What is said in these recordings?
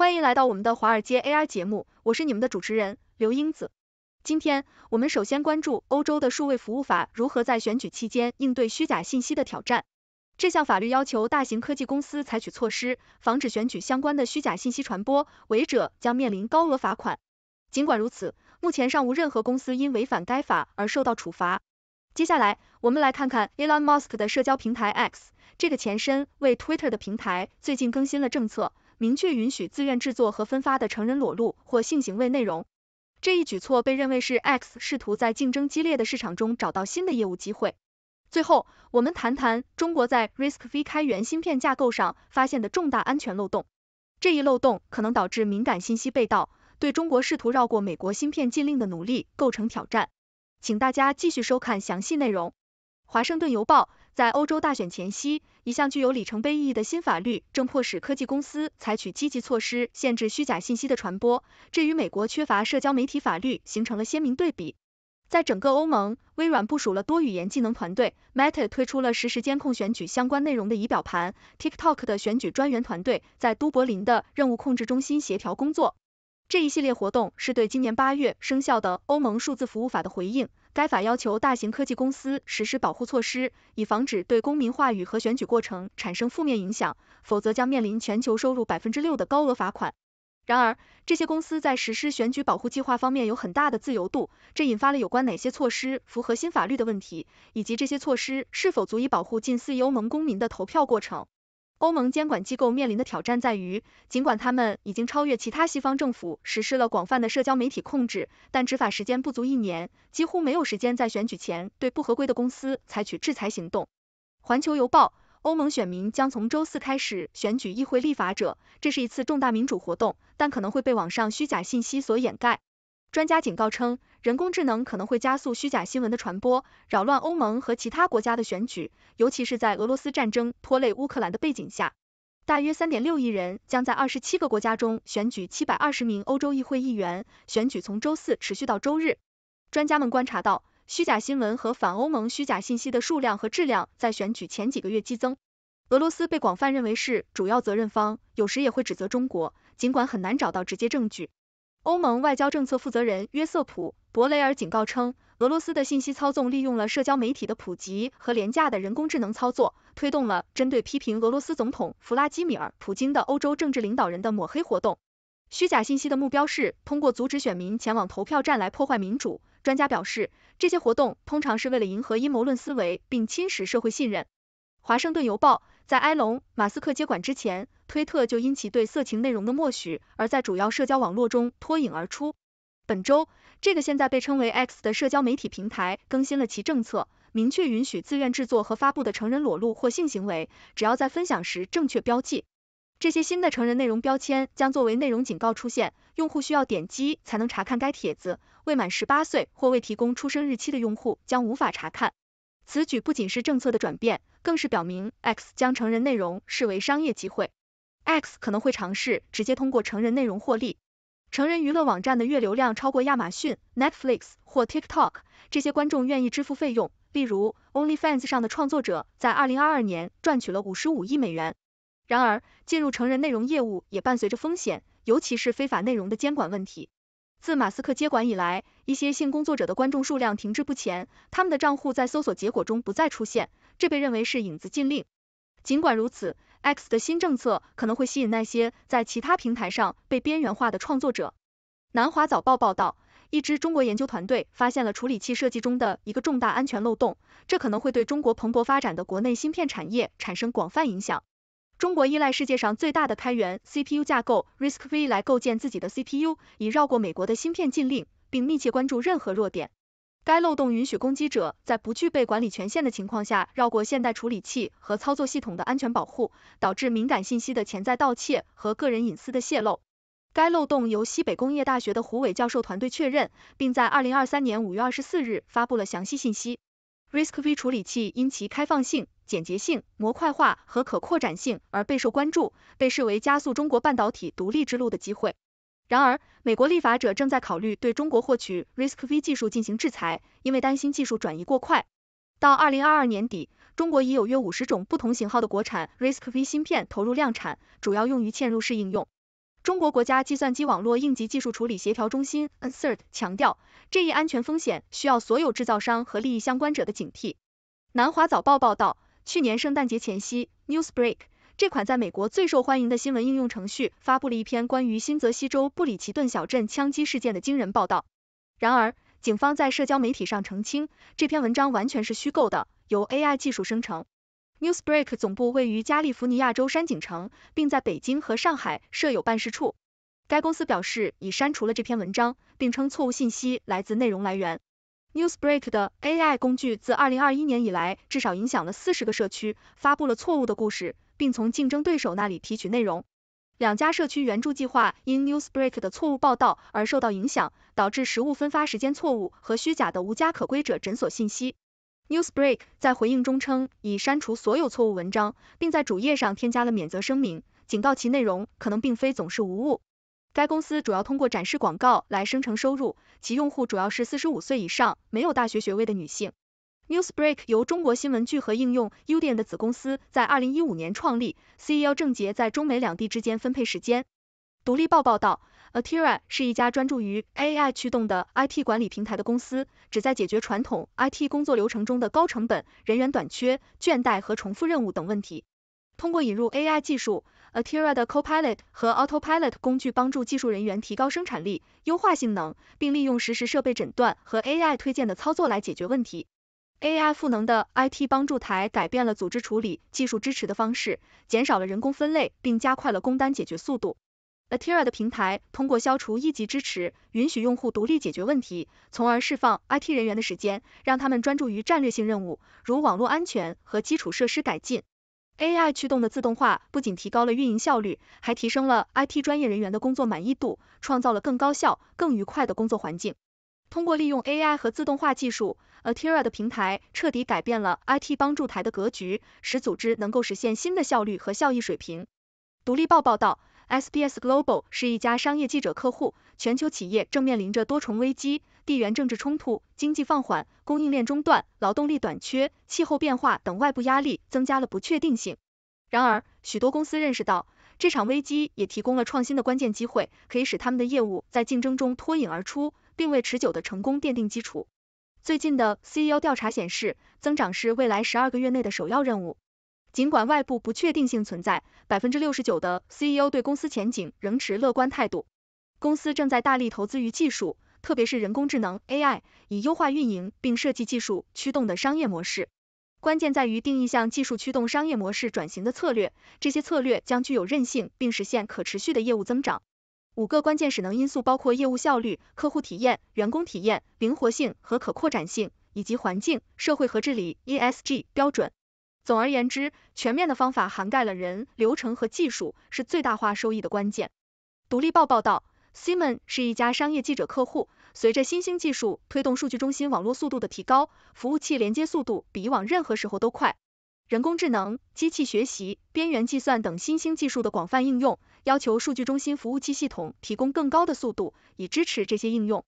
欢迎来到我们的华尔街 AI 节目，我是你们的主持人刘英子。今天我们首先关注欧洲的数位服务法如何在选举期间应对虚假信息的挑战。这项法律要求大型科技公司采取措施，防止选举相关的虚假信息传播，违者将面临高额罚款。尽管如此，目前尚无任何公司因违反该法而受到处罚。接下来，我们来看看 Elon Musk 的社交平台 X，这个前身为 Twitter 的平台最近更新了政策。明确允许自愿制作和分发的成人裸露或性行为内容。这一举措被认为是 X 试图在竞争激烈的市场中找到新的业务机会。最后，我们谈谈中国在 RISC-V 开源芯片架构上发现的重大安全漏洞。这一漏洞可能导致敏感信息被盗，对中国试图绕过美国芯片禁令的努力构成挑战。请大家继续收看详细内容。华盛顿邮报。在欧洲大选前夕，一项具有里程碑意义的新法律正迫使科技公司采取积极措施，限制虚假信息的传播。这与美国缺乏社交媒体法律形成了鲜明对比。在整个欧盟，微软部署了多语言技能团队，Meta 推出了实时监控选举相关内容的仪表盘，TikTok 的选举专员团队在都柏林的任务控制中心协调工作。这一系列活动是对今年八月生效的欧盟数字服务法的回应。该法要求大型科技公司实施保护措施，以防止对公民话语和选举过程产生负面影响，否则将面临全球收入百分之六的高额罚款。然而，这些公司在实施选举保护计划方面有很大的自由度，这引发了有关哪些措施符合新法律的问题，以及这些措施是否足以保护近四亿欧盟公民的投票过程。欧盟监管机构面临的挑战在于，尽管他们已经超越其他西方政府，实施了广泛的社交媒体控制，但执法时间不足一年，几乎没有时间在选举前对不合规的公司采取制裁行动。环球邮报：欧盟选民将从周四开始选举议会立法者，这是一次重大民主活动，但可能会被网上虚假信息所掩盖。专家警告称，人工智能可能会加速虚假新闻的传播，扰乱欧盟和其他国家的选举，尤其是在俄罗斯战争拖累乌克兰的背景下。大约三点六亿人将在二十七个国家中选举七百二十名欧洲议会议员，选举从周四持续到周日。专家们观察到，虚假新闻和反欧盟虚假信息的数量和质量在选举前几个月激增。俄罗斯被广泛认为是主要责任方，有时也会指责中国，尽管很难找到直接证据。欧盟外交政策负责人约瑟普·博雷尔警告称，俄罗斯的信息操纵利用了社交媒体的普及和廉价的人工智能操作，推动了针对批评俄罗斯总统弗拉基米尔·普京的欧洲政治领导人的抹黑活动。虚假信息的目标是通过阻止选民前往投票站来破坏民主。专家表示，这些活动通常是为了迎合阴谋论思维，并侵蚀社会信任。《华盛顿邮报》在埃隆·马斯克接管之前，推特就因其对色情内容的默许而在主要社交网络中脱颖而出。本周，这个现在被称为 X 的社交媒体平台更新了其政策，明确允许自愿制作和发布的成人裸露或性行为，只要在分享时正确标记。这些新的成人内容标签将作为内容警告出现，用户需要点击才能查看该帖子。未满十八岁或未提供出生日期的用户将无法查看。此举不仅是政策的转变，更是表明 X 将成人内容视为商业机会。X 可能会尝试直接通过成人内容获利。成人娱乐网站的月流量超过亚马逊、Netflix 或 TikTok，这些观众愿意支付费用。例如，OnlyFans 上的创作者在2022年赚取了55亿美元。然而，进入成人内容业务也伴随着风险，尤其是非法内容的监管问题。自马斯克接管以来，一些性工作者的观众数量停滞不前，他们的账户在搜索结果中不再出现，这被认为是影子禁令。尽管如此，X 的新政策可能会吸引那些在其他平台上被边缘化的创作者。南华早报报道，一支中国研究团队发现了处理器设计中的一个重大安全漏洞，这可能会对中国蓬勃发展的国内芯片产业产生广泛影响。中国依赖世界上最大的开源 CPU 架构 RISC-V 来构建自己的 CPU，以绕过美国的芯片禁令。并密切关注任何弱点。该漏洞允许攻击者在不具备管理权限的情况下绕过现代处理器和操作系统的安全保护，导致敏感信息的潜在盗窃和个人隐私的泄露。该漏洞由西北工业大学的胡伟教授团队确认，并在二零二三年五月二十四日发布了详细信息。RISC-V 处理器因其开放性、简洁性、模块化和可扩展性而备受关注，被视为加速中国半导体独立之路的机会。然而，美国立法者正在考虑对中国获取 Risk V 技术进行制裁，因为担心技术转移过快。到二零二二年底，中国已有约五十种不同型号的国产 Risk V 芯片投入量产，主要用于嵌入式应用。中国国家计算机网络应急技术处理协调中心 （CERT） n 强调，这一安全风险需要所有制造商和利益相关者的警惕。南华早报报道，去年圣诞节前夕，News Break。这款在美国最受欢迎的新闻应用程序发布了一篇关于新泽西州布里奇顿小镇枪击事件的惊人报道。然而，警方在社交媒体上澄清，这篇文章完全是虚构的，由 AI 技术生成。Newsbreak 总部位于加利福尼亚州山景城，并在北京和上海设有办事处。该公司表示已删除了这篇文章，并称错误信息来自内容来源。Newsbreak 的 AI 工具自2021年以来至少影响了40个社区，发布了错误的故事。并从竞争对手那里提取内容。两家社区援助计划因 Newsbreak 的错误报道而受到影响，导致食物分发时间错误和虚假的无家可归者诊所信息。Newsbreak 在回应中称，已删除所有错误文章，并在主页上添加了免责声明，警告其内容可能并非总是无误。该公司主要通过展示广告来生成收入，其用户主要是四十五岁以上、没有大学学位的女性。News Break 由中国新闻聚合应用 u d i 的子公司在2015年创立。C.E.O. 郑杰在中美两地之间分配时间。独立报报道，Atira 是一家专注于 AI 驱动的 IT 管理平台的公司，旨在解决传统 IT 工作流程中的高成本、人员短缺、倦怠和重复任务等问题。通过引入 AI 技术，Atira 的 Copilot 和 Autopilot 工具帮助技术人员提高生产力、优化性能，并利用实时设备诊断和 AI 推荐的操作来解决问题。AI 赋能的 IT 帮助台改变了组织处理技术支持的方式，减少了人工分类，并加快了工单解决速度。Atira 的平台通过消除一级支持，允许用户独立解决问题，从而释放 IT 人员的时间，让他们专注于战略性任务，如网络安全和基础设施改进。AI 驱动的自动化不仅提高了运营效率，还提升了 IT 专业人员的工作满意度，创造了更高效、更愉快的工作环境。通过利用 AI 和自动化技术。Atira 的平台彻底改变了 IT 帮助台的格局，使组织能够实现新的效率和效益水平。独立报报道，SBS Global 是一家商业记者客户。全球企业正面临着多重危机，地缘政治冲突、经济放缓、供应链中断、劳动力短缺、气候变化等外部压力增加了不确定性。然而，许多公司认识到，这场危机也提供了创新的关键机会，可以使他们的业务在竞争中脱颖而出，并为持久的成功奠定基础。最近的 CEO 调查显示，增长是未来十二个月内的首要任务。尽管外部不确定性存在，百分之六十九的 CEO 对公司前景仍持乐观态度。公司正在大力投资于技术，特别是人工智能 AI，以优化运营并设计技术驱动的商业模式。关键在于定义向技术驱动商业模式转型的策略，这些策略将具有韧性并实现可持续的业务增长。五个关键使能因素包括业务效率、客户体验、员工体验、灵活性和可扩展性，以及环境、社会和治理 （ESG） 标准。总而言之，全面的方法涵盖了人、流程和技术，是最大化收益的关键。独立报报道 s i m o n 是一家商业记者客户。随着新兴技术推动数据中心网络速度的提高，服务器连接速度比以往任何时候都快。人工智能、机器学习、边缘计算等新兴技术的广泛应用。要求数据中心服务器系统提供更高的速度，以支持这些应用。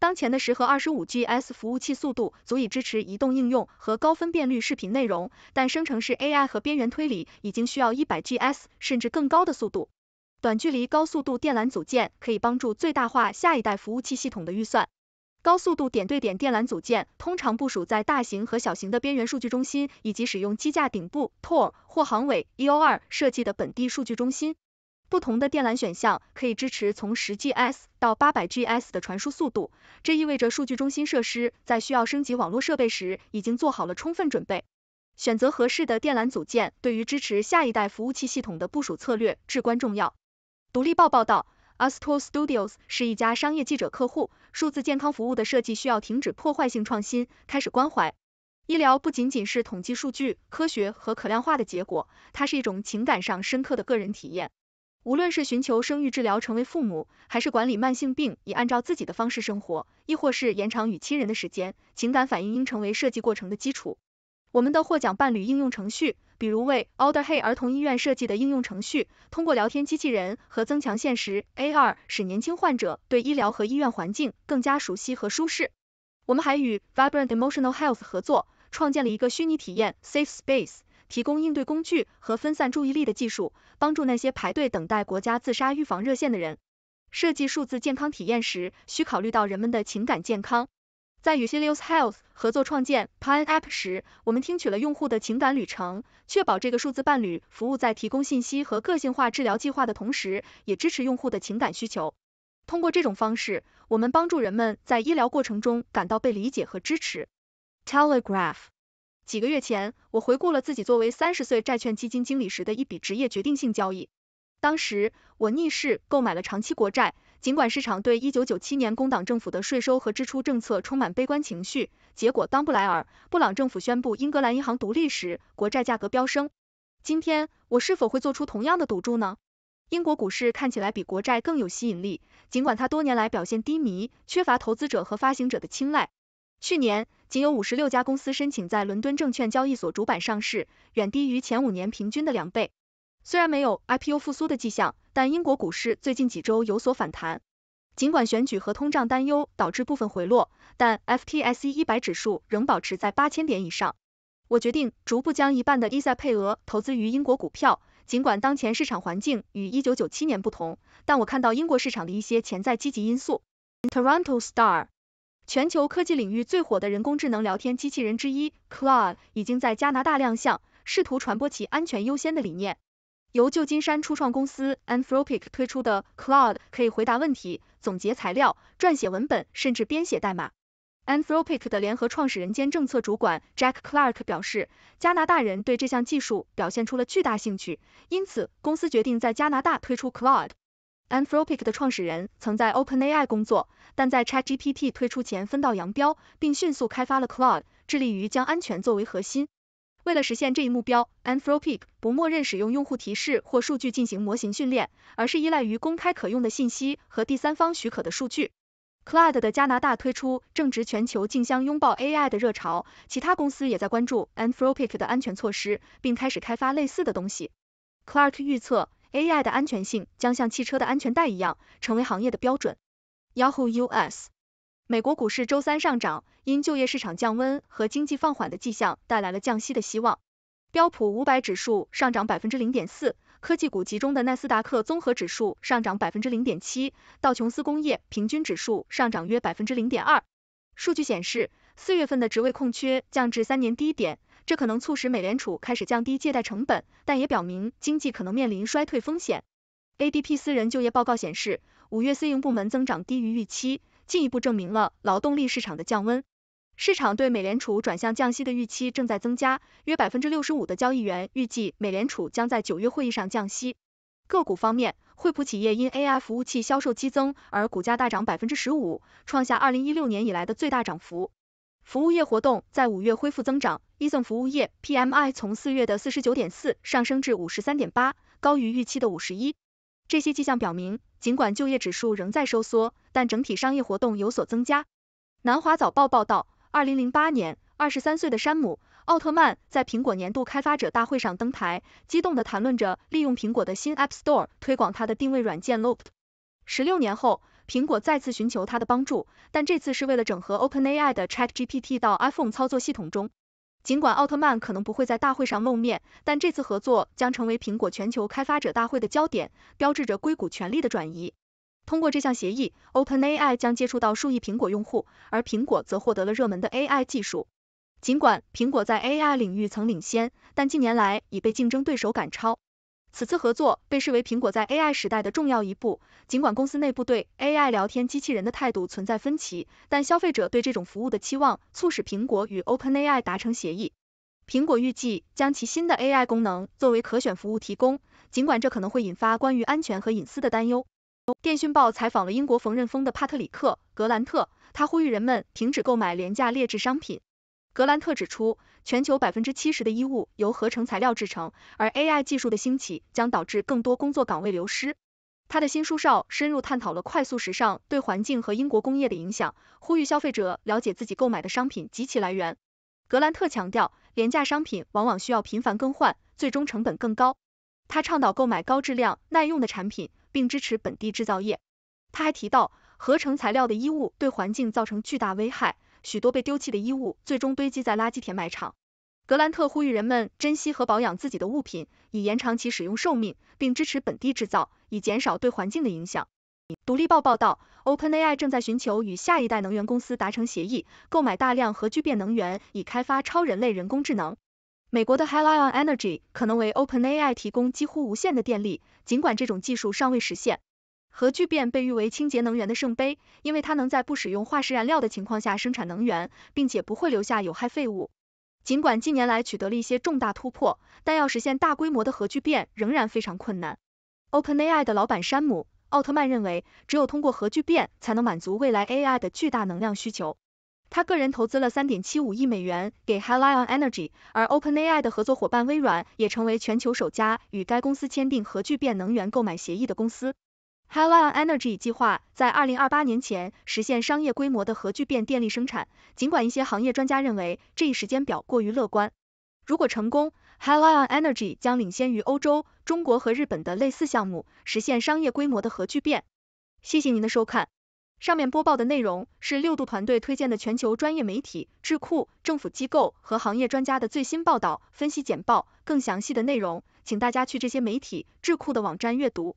当前的十和二十五 G S 服务器速度足以支持移动应用和高分辨率视频内容，但生成式 AI 和边缘推理已经需要一百 G S 甚至更高的速度。短距离高速度电缆组件可以帮助最大化下一代服务器系统的预算。高速度点对点电缆组件通常部署在大型和小型的边缘数据中心，以及使用机架顶部 TO r 或航尾 E O R 设计的本地数据中心。不同的电缆选项可以支持从十 Gs 到八百 Gs 的传输速度，这意味着数据中心设施在需要升级网络设备时已经做好了充分准备。选择合适的电缆组件对于支持下一代服务器系统的部署策略至关重要。独立报报道，Astor Studios 是一家商业记者客户。数字健康服务的设计需要停止破坏性创新，开始关怀。医疗不仅仅是统计数据、科学和可量化的结果，它是一种情感上深刻的个人体验。无论是寻求生育治疗成为父母，还是管理慢性病以按照自己的方式生活，亦或是延长与亲人的时间，情感反应应成为设计过程的基础。我们的获奖伴侣应用程序，比如为 o l d e r Hey 儿童医院设计的应用程序，通过聊天机器人和增强现实 （AR） 使年轻患者对医疗和医院环境更加熟悉和舒适。我们还与 Vibrant Emotional Health 合作，创建了一个虚拟体验 Safe Space。提供应对工具和分散注意力的技术，帮助那些排队等待国家自杀预防热线的人。设计数字健康体验时，需考虑到人们的情感健康。在与 Clio's Health 合作创建 Pine App 时，我们听取了用户的情感旅程，确保这个数字伴侣服务在提供信息和个性化治疗计划的同时，也支持用户的情感需求。通过这种方式，我们帮助人们在医疗过程中感到被理解和支持。Telegraph。几个月前，我回顾了自己作为三十岁债券基金经理时的一笔职业决定性交易。当时，我逆势购买了长期国债，尽管市场对一九九七年工党政府的税收和支出政策充满悲观情绪。结果，当布莱尔、布朗政府宣布英格兰银行独立时，国债价格飙升。今天，我是否会做出同样的赌注呢？英国股市看起来比国债更有吸引力，尽管它多年来表现低迷，缺乏投资者和发行者的青睐。去年仅有五十六家公司申请在伦敦证券交易所主板上市，远低于前五年平均的两倍。虽然没有 IPO 复苏的迹象，但英国股市最近几周有所反弹。尽管选举和通胀担忧导致部分回落，但 FTSE 一百指数仍保持在八千点以上。我决定逐步将一半的 E 赛配额投资于英国股票，尽管当前市场环境与一九九七年不同，但我看到英国市场的一些潜在积极因素。Toronto Star。全球科技领域最火的人工智能聊天机器人之一 Claude 已经在加拿大亮相，试图传播其安全优先的理念。由旧金山初创公司 Anthropic 推出的 Claude 可以回答问题、总结材料、撰写文本，甚至编写代码。Anthropic 的联合创始人兼政策主管 Jack Clark 表示，加拿大人对这项技术表现出了巨大兴趣，因此公司决定在加拿大推出 Claude。Anthropic 的创始人曾在 OpenAI 工作，但在 ChatGPT 推出前分道扬镳，并迅速开发了 Claude，致力于将安全作为核心。为了实现这一目标，Anthropic 不默认使用用户提示或数据进行模型训练，而是依赖于公开可用的信息和第三方许可的数据。Claude 的加拿大推出正值全球竞相拥抱 AI 的热潮，其他公司也在关注 Anthropic 的安全措施，并开始开发类似的东西。Clark 预测。AI 的安全性将像汽车的安全带一样，成为行业的标准。Yahoo US，美国股市周三上涨，因就业市场降温和经济放缓的迹象带来了降息的希望。标普五百指数上涨百分之零点四，科技股集中的纳斯达克综合指数上涨百分之零点七，道琼斯工业平均指数上涨约百分之零点二。数据显示，四月份的职位空缺降至三年低点。这可能促使美联储开始降低借贷成本，但也表明经济可能面临衰退风险。ADP 私人就业报告显示，五月私营部门增长低于预期，进一步证明了劳动力市场的降温。市场对美联储转向降息的预期正在增加，约百分之六十五的交易员预计美联储将在九月会议上降息。个股方面，惠普企业因 AI 服务器销售激增而股价大涨百分之十五，创下二零一六年以来的最大涨幅。服务业活动在五月恢复增长，伊顿服务业 PMI 从四月的四十九点四上升至五十三点八，高于预期的五十一。这些迹象表明，尽管就业指数仍在收缩，但整体商业活动有所增加。南华早报报道，二零零八年，二十三岁的山姆·奥特曼在苹果年度开发者大会上登台，激动地谈论着利用苹果的新 App Store 推广他的定位软件 Loop。十六年后。苹果再次寻求他的帮助，但这次是为了整合 OpenAI 的 ChatGPT 到 iPhone 操作系统中。尽管奥特曼可能不会在大会上露面，但这次合作将成为苹果全球开发者大会的焦点，标志着硅谷权力的转移。通过这项协议，OpenAI 将接触到数亿苹果用户，而苹果则获得了热门的 AI 技术。尽管苹果在 AI 领域曾领先，但近年来已被竞争对手赶超。此次合作被视为苹果在 AI 时代的重要一步。尽管公司内部对 AI 聊天机器人的态度存在分歧，但消费者对这种服务的期望促使苹果与 OpenAI 达成协议。苹果预计将其新的 AI 功能作为可选服务提供，尽管这可能会引发关于安全和隐私的担忧。电讯报采访了英国缝纫工的帕特里克·格兰特，他呼吁人们停止购买廉价劣质商品。格兰特指出，全球百分之七十的衣物由合成材料制成，而 AI 技术的兴起将导致更多工作岗位流失。他的新书《少》深入探讨了快速时尚对环境和英国工业的影响，呼吁消费者了解自己购买的商品及其来源。格兰特强调，廉价商品往往需要频繁更换，最终成本更高。他倡导购买高质量、耐用的产品，并支持本地制造业。他还提到，合成材料的衣物对环境造成巨大危害。许多被丢弃的衣物最终堆积在垃圾填埋场。格兰特呼吁人们珍惜和保养自己的物品，以延长其使用寿命，并支持本地制造，以减少对环境的影响。独立报报道，OpenAI 正在寻求与下一代能源公司达成协议，购买大量核聚变能源，以开发超人类人工智能。美国的 h e l i o n Energy 可能为 OpenAI 提供几乎无限的电力，尽管这种技术尚未实现。核聚变被誉为清洁能源的圣杯，因为它能在不使用化石燃料的情况下生产能源，并且不会留下有害废物。尽管近年来取得了一些重大突破，但要实现大规模的核聚变仍然非常困难。OpenAI 的老板山姆·奥特曼认为，只有通过核聚变才能满足未来 AI 的巨大能量需求。他个人投资了3.75亿美元给 Helion Energy，而 OpenAI 的合作伙伴微软也成为全球首家与该公司签订核聚变能源购买协议的公司。Helion Energy 计划在二零二八年前实现商业规模的核聚变电力生产。尽管一些行业专家认为这一时间表过于乐观，如果成功，Helion Energy 将领先于欧洲、中国和日本的类似项目实现商业规模的核聚变。谢谢您的收看。上面播报的内容是六度团队推荐的全球专业媒体、智库、政府机构和行业专家的最新报道、分析简报。更详细的内容，请大家去这些媒体、智库的网站阅读。